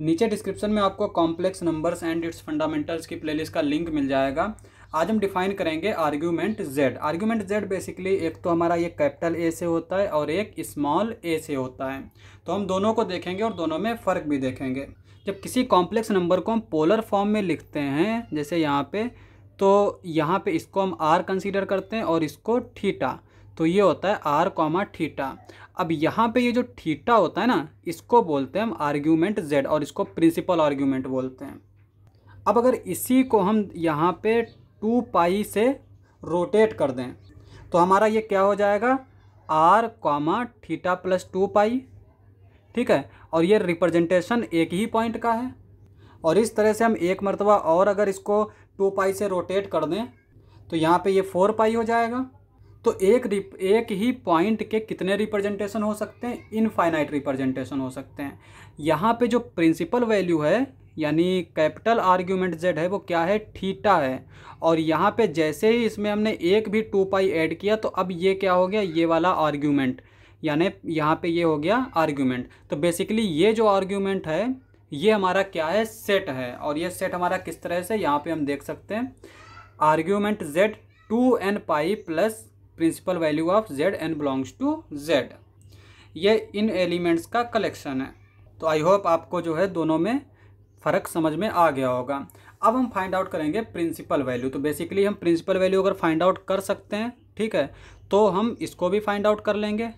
नीचे डिस्क्रिप्शन में आपको complex numbers and its fundamentals की प्लेलिस्ट का लिंक मिल जाएगा आज हम डिफाइन करेंगे argument Z argument Z basically एक तो हमारा ये कैपिटल ए से होता है और एक स्मॉल ए से होता है तो हम दोनों को देखेंगे और दोनों में फ़र्क भी देखेंगे जब किसी कॉम्प्लेक्स नंबर को हम पोलर फॉर्म में लिखते हैं जैसे यहाँ पे तो यहाँ पे इसको हम आर कंसीडर करते हैं और इसको ठीटा तो ये होता है आर कॉमा ठीटा अब यहाँ पे ये जो ठीटा होता है ना इसको बोलते हैं हम आर्ग्यूमेंट जेड और इसको प्रिंसिपल आर्ग्यूमेंट बोलते हैं अब अगर इसी को हम यहाँ पे टू पाई से रोटेट कर दें तो हमारा ये क्या हो जाएगा R comma theta plus two pi ठीक है और ये रिप्रेजेंटेशन एक ही पॉइंट का है और इस तरह से हम एक मरतबा और अगर इसको टू पाई से रोटेट कर दें तो यहाँ पे ये फोर पाई हो जाएगा तो एक रिप एक ही पॉइंट के कितने रिप्रेजेंटेशन हो सकते हैं इनफाइनाइट रिप्रेजेंटेशन हो सकते हैं यहाँ पे जो प्रिंसिपल वैल्यू है यानी कैपिटल आर्ग्यूमेंट जेड है वो क्या है थीटा है और यहाँ पे जैसे ही इसमें हमने एक भी टू पाई ऐड किया तो अब ये क्या हो गया ये वाला आर्ग्यूमेंट यानी यहाँ पे ये हो गया आर्ग्यूमेंट तो बेसिकली ये जो आर्ग्यूमेंट है ये हमारा क्या है सेट है और ये सेट हमारा किस तरह से यहाँ पे हम देख सकते हैं argument Z two N pi plus principal value of Z N belongs to Z ये इन एलिमेंट्स का कलेक्शन है तो आई होप आपको जो है दोनों में फ़र्क समझ में आ गया होगा अब हम फाइंड आउट करेंगे प्रिंसिपल वैल्यू तो बेसिकली हम प्रिंसिपल वैल्यू अगर फाइंड आउट कर सकते हैं ठीक है तो हम इसको भी फाइंड आउट कर लेंगे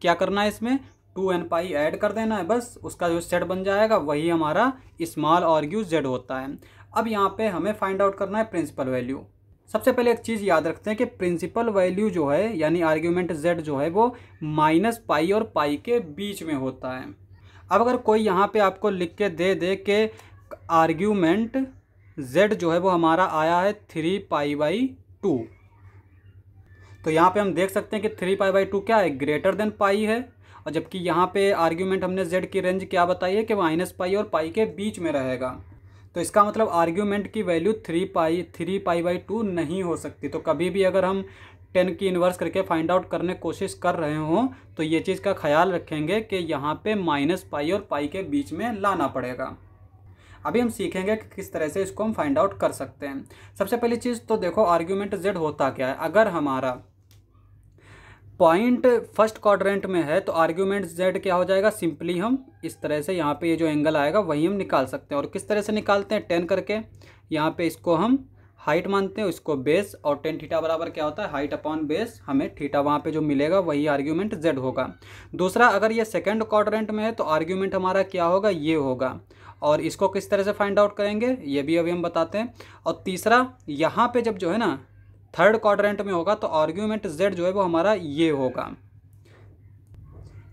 क्या करना है इसमें टू एन पाई ऐड कर देना है बस उसका जो सेट बन जाएगा वही हमारा स्मॉल ऑर्ग्यू जेड होता है अब यहाँ पे हमें फाइंड आउट करना है प्रिंसिपल वैल्यू सबसे पहले एक चीज़ याद रखते हैं कि प्रिंसिपल वैल्यू जो है यानी आर्ग्यूमेंट जेड जो है वो माइनस पाई और पाई के बीच में होता है अब अगर कोई यहाँ पे आपको लिख के दे दे के आर्ग्यूमेंट जेड जो है वो हमारा आया है थ्री पाई बाई टू तो यहाँ पे हम देख सकते हैं कि थ्री पाई बाई टू क्या है ग्रेटर देन पाई है और जबकि यहाँ पे आर्ग्यूमेंट हमने जेड की रेंज क्या बताई है कि माइनस पाई और पाई के बीच में रहेगा तो इसका मतलब आर्ग्यूमेंट की value three pi three pi by two नहीं हो सकती तो कभी भी अगर हम टेन की इन्वर्स करके फाइंड आउट करने कोशिश कर रहे हों तो ये चीज़ का ख्याल रखेंगे कि यहाँ पे माइनस पाई और पाई के बीच में लाना पड़ेगा अभी हम सीखेंगे कि किस तरह से इसको हम फाइंड आउट कर सकते हैं सबसे पहली चीज़ तो देखो आर्ग्यूमेंट जेड होता क्या है अगर हमारा पॉइंट फर्स्ट क्वाड्रेंट में है तो आर्ग्यूमेंट जेड क्या हो जाएगा सिंपली हम इस तरह से यहाँ पे ये जो एंगल आएगा वही हम निकाल सकते हैं और किस तरह से निकालते हैं टेन करके यहाँ पे इसको हम हाइट मानते हैं इसको बेस और टेन थीटा बराबर क्या होता है हाइट अपॉन बेस हमें थीटा वहाँ पे जो मिलेगा वही आर्ग्यूमेंट जेड होगा दूसरा अगर ये सेकेंड क्वाड्रेंट में है तो आर्ग्यूमेंट हमारा क्या होगा ये होगा और इसको किस तरह से फाइंड आउट करेंगे ये भी अभी हम बताते हैं और तीसरा यहाँ पे जब जो है ना थर्ड क्वाड्रेंट में होगा तो आर्ग्यूमेंट जेड जो है वो हमारा ये होगा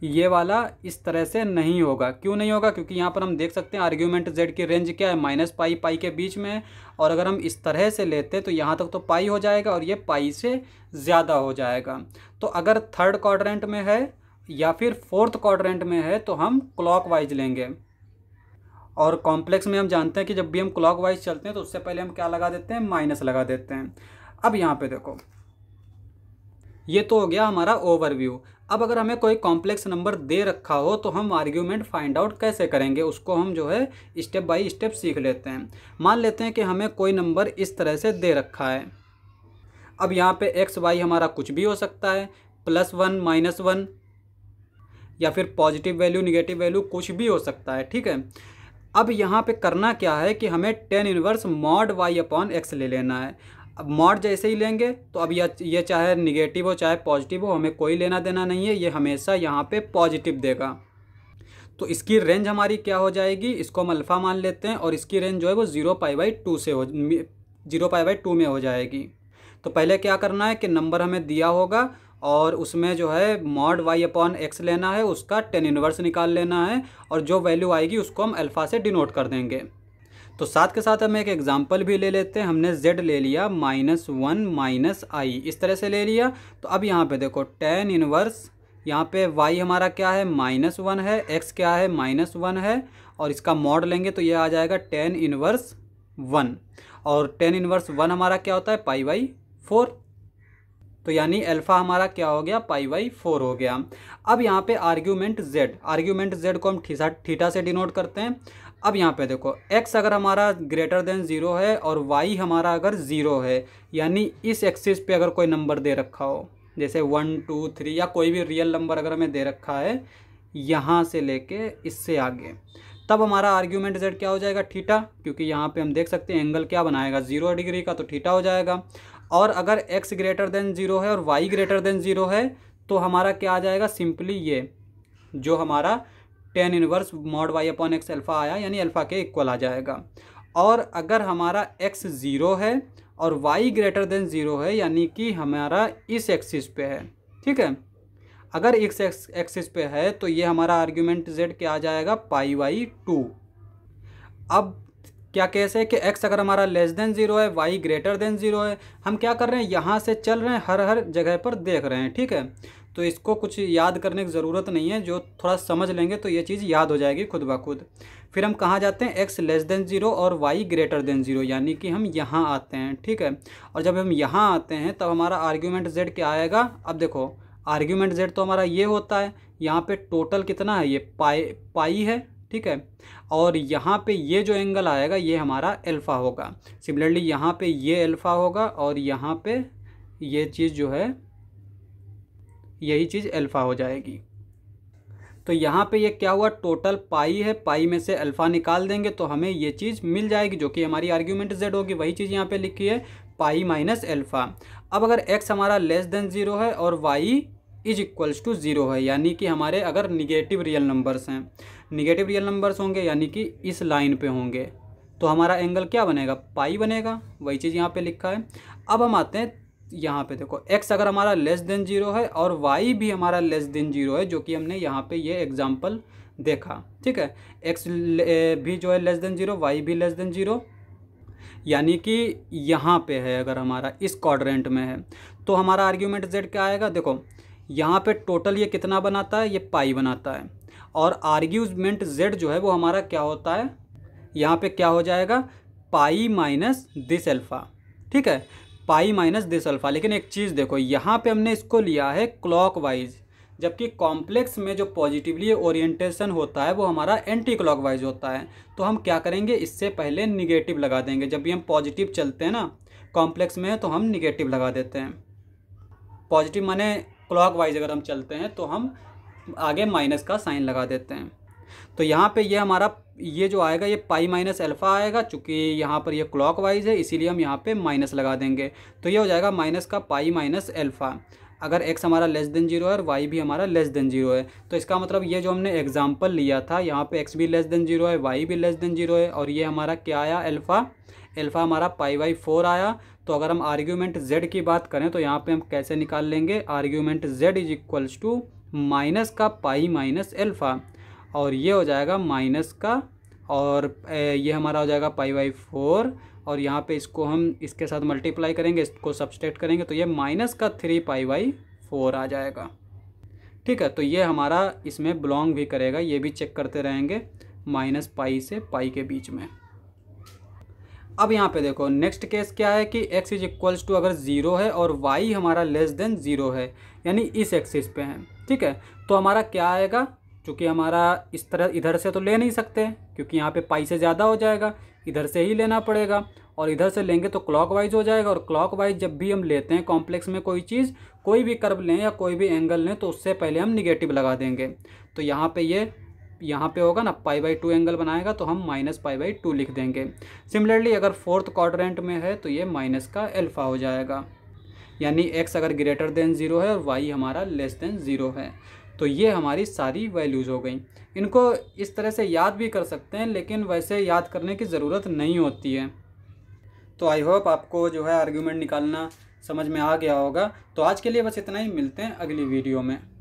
ये वाला इस तरह से नहीं होगा क्यों नहीं होगा क्योंकि यहाँ पर हम देख सकते हैं आर्ग्यूमेंट जेड की रेंज क्या है माइनस पाई पाई के बीच में है और अगर हम इस तरह से लेते तो यहाँ तक तो पाई हो जाएगा और ये पाई से ज़्यादा हो जाएगा तो अगर थर्ड क्वाड्रेंट में है या फिर फोर्थ क्वाड्रेंट में है तो हम वाइज लेंगे और कॉम्प्लेक्स में हम जानते हैं कि जब भी हम वाइज चलते हैं तो उससे पहले हम क्या लगा देते हैं माइनस लगा देते हैं अब यहाँ पे देखो ये तो हो गया हमारा ओवरव्यू अब अगर हमें कोई कॉम्प्लेक्स नंबर दे रखा हो तो हम आर्ग्यूमेंट फाइंड आउट कैसे करेंगे उसको हम जो है स्टेप बाय स्टेप सीख लेते हैं मान लेते हैं कि हमें कोई नंबर इस तरह से दे रखा है अब यहाँ पे एक्स वाई हमारा कुछ भी हो सकता है प्लस वन माइनस वन या फिर पॉजिटिव वैल्यू निगेटिव वैल्यू कुछ भी हो सकता है ठीक है अब यहाँ पे करना क्या है कि हमें tan inverse mod Y upon X ले लेना है अब मॉड जैसे ही लेंगे तो अब यह ये चाहे निगेटिव हो चाहे पॉजिटिव हो हमें कोई लेना देना नहीं है ये हमेशा यहाँ पे पॉजिटिव देगा तो इसकी रेंज हमारी क्या हो जाएगी इसको हम अल्फ़ा मान लेते हैं और इसकी रेंज जो है वो ज़ीरो पाई बाई टू से हो जीरो पाई बाई टू में हो जाएगी तो पहले क्या करना है कि नंबर हमें दिया होगा और उसमें जो है मॉड वाई अपॉन एक्स लेना है उसका टेन इन्वर्स निकाल लेना है और जो वैल्यू आएगी उसको हम अल्फ़ा से डिनोट कर देंगे तो साथ के साथ हम एक एग्जाम्पल भी ले लेते हैं हमने z ले लिया माइनस वन माइनस आई इस तरह से ले लिया तो अब यहाँ पे देखो टेन इनवर्स यहाँ पे y हमारा क्या है माइनस वन है x क्या है माइनस वन है और इसका मॉड लेंगे तो ये आ जाएगा टेन इनवर्स वन और टेन इनवर्स वन हमारा क्या होता है पाई वाई फोर तो यानी अल्फ़ा हमारा क्या हो गया पाई वाई फोर हो गया अब यहाँ पे आर्ग्यूमेंट जेड आर्ग्यूमेंट जेड को हम थीटा से डिनोट करते हैं अब यहाँ पे देखो x अगर हमारा ग्रेटर देन ज़ीरो है और y हमारा अगर ज़ीरो है यानी इस एक्सिस पे अगर कोई नंबर दे रखा हो जैसे वन टू थ्री या कोई भी रियल नंबर अगर हमें दे रखा है यहाँ से लेके इससे आगे तब हमारा आर्ग्यूमेंट जेड क्या हो जाएगा ठीठा क्योंकि यहाँ पे हम देख सकते हैं एंगल क्या बनाएगा जीरो डिग्री का तो ठीठा हो जाएगा और अगर एक्स ग्रेटर देन ज़ीरो है और वाई ग्रेटर देन ज़ीरो है तो हमारा क्या आ जाएगा सिंपली ये जो हमारा tan inverse mod Y upon X alpha आया यानी अल्फ़ा के इक्वल आ जाएगा और अगर हमारा एक्स ज़ीरो है और वाई ग्रेटर देन ज़ीरो है यानी कि हमारा इस एक्सिस पे है ठीक है अगर इस एक्सिस पे है तो ये हमारा आर्ग्यूमेंट जेड क्या आ जाएगा पाई वाई टू अब क्या केस है कि एक्स अगर हमारा लेस देन ज़ीरो है वाई ग्रेटर देन ज़ीरो है हम क्या कर रहे हैं यहाँ से चल रहे हैं हर हर जगह पर देख रहे हैं ठीक है तो इसको कुछ याद करने की ज़रूरत नहीं है जो थोड़ा समझ लेंगे तो ये चीज़ याद हो जाएगी खुद ब खुद फिर हम कहाँ जाते हैं x लेस देन ज़ीरो और y ग्रेटर देन ज़ीरो यानी कि हम यहाँ आते हैं ठीक है और जब हम यहाँ आते हैं तब तो हमारा आर्ग्यूमेंट z क्या आएगा अब देखो आर्ग्यूमेंट z तो हमारा ये होता है यहाँ पे टोटल कितना है ये पाई पाई है ठीक है और यहाँ पे ये जो एंगल आएगा ये हमारा अल्फ़ा होगा सिमिलरली यहाँ पे ये अल्फ़ा होगा और यहाँ पे ये चीज़ जो है यही चीज़ अल्फ़ा हो जाएगी तो यहाँ पे ये क्या हुआ टोटल पाई है पाई में से अल्फ़ा निकाल देंगे तो हमें ये चीज़ मिल जाएगी जो कि हमारी आर्ग्यूमेंट जेड होगी वही चीज़ यहाँ पे लिखी है पाई माइनस अल्फ़ा अब अगर एक्स हमारा लेस देन ज़ीरो है और Y is equals to zero है यानी कि हमारे अगर निगेटिव रियल नंबर्स हैं निगेटिव रियल नंबर्स होंगे यानी कि इस लाइन पे होंगे तो हमारा एंगल क्या बनेगा पाई बनेगा वही चीज़ यहाँ पे लिखा है अब हम आते हैं यहाँ पे देखो x अगर हमारा लेस देन जीरो है और y भी हमारा लेस देन जीरो है जो कि हमने यहाँ पे ये एग्जाम्पल देखा ठीक है x भी जो है लेस देन जीरो y भी लेस देन जीरो यानी कि यहाँ पे है अगर हमारा इस क्वाड्रेंट में है तो हमारा आर्ग्यूमेंट z क्या आएगा देखो यहाँ पे टोटल ये कितना बनाता है ये पाई बनाता है और आर्ग्यूमेंट जेड जो है वो हमारा क्या होता है यहाँ पे क्या हो जाएगा पाई माइनस दिस अल्फ़ा ठीक है पाई माइनस दिस अल्फ़ा लेकिन एक चीज़ देखो यहाँ पे हमने इसको लिया है क्लॉक वाइज जबकि कॉम्प्लेक्स में जो पॉजिटिवली ओरिएंटेशन होता है वो हमारा एंटी क्लॉक होता है तो हम क्या करेंगे इससे पहले निगेटिव लगा देंगे जब भी हम पॉजिटिव चलते हैं ना कॉम्प्लेक्स में तो हम निगेटिव लगा देते हैं पॉजिटिव माने क्लॉक अगर हम चलते हैं तो हम आगे माइनस का साइन लगा देते हैं तो यहाँ पे ये हमारा ये जो आएगा ये पाई माइनस अल्फ़ा आएगा चूंकि यहाँ पर ये क्लॉक वाइज है इसीलिए हम यहाँ पे माइनस लगा देंगे तो ये हो जाएगा माइनस का पाई माइनस अल्फ़ा अगर एक्स हमारा लेस देन जीरो है और वाई भी हमारा लेस देन जीरो है तो इसका मतलब ये जो हमने एग्जाम्पल लिया था यहाँ पे एक्स भी लेस देन जीरो है वाई भी लेस देन जीरो है और ये हमारा क्या आया एल्फ़ा एल्फा हमारा पाई बाई फोर आया तो अगर हम आर्ग्यूमेंट जेड की बात करें तो यहाँ पे हम कैसे निकाल लेंगे argument Z is equals to minus का पाई माइनस एल्फ़ा और ये हो जाएगा माइनस का और ये हमारा हो जाएगा पाई बाई फोर और यहाँ पे इसको हम इसके साथ मल्टीप्लाई करेंगे इसको सब्सट्रैक्ट करेंगे तो ये माइनस का थ्री पाई बाई फोर आ जाएगा ठीक है तो ये हमारा इसमें बिलोंग भी करेगा ये भी चेक करते रहेंगे माइनस पाई से पाई के बीच में अब यहाँ पे देखो नेक्स्ट केस क्या है कि x इज इक्वल्स टू अगर ज़ीरो है और y हमारा लेस देन ज़ीरो है यानी इस एक्सिस पे है ठीक है तो हमारा क्या आएगा चूँकि हमारा इस तरह इधर से तो ले नहीं सकते क्योंकि यहाँ पे पाई से ज़्यादा हो जाएगा इधर से ही लेना पड़ेगा और इधर से लेंगे तो क्लॉक हो जाएगा और क्लॉक जब भी हम लेते हैं कॉम्प्लेक्स में कोई चीज़ कोई भी कर्व लें या कोई भी एंगल लें तो उससे पहले हम निगेटिव लगा देंगे तो यहाँ पर ये यहाँ पे होगा ना पाई बाई टू एंगल बनाएगा तो हम माइनस पाई बाई टू लिख देंगे सिमिलरली अगर फोर्थ क्वाड्रेंट में है तो ये माइनस का एल्फ़ा हो जाएगा यानी एक्स अगर ग्रेटर देन ज़ीरो है और वाई हमारा लेस देन ज़ीरो है तो ये हमारी सारी वैल्यूज़ हो गई इनको इस तरह से याद भी कर सकते हैं लेकिन वैसे याद करने की ज़रूरत नहीं होती है तो आई होप आपको जो है आर्ग्यूमेंट निकालना समझ में आ गया होगा तो आज के लिए बस इतना ही मिलते हैं अगली वीडियो में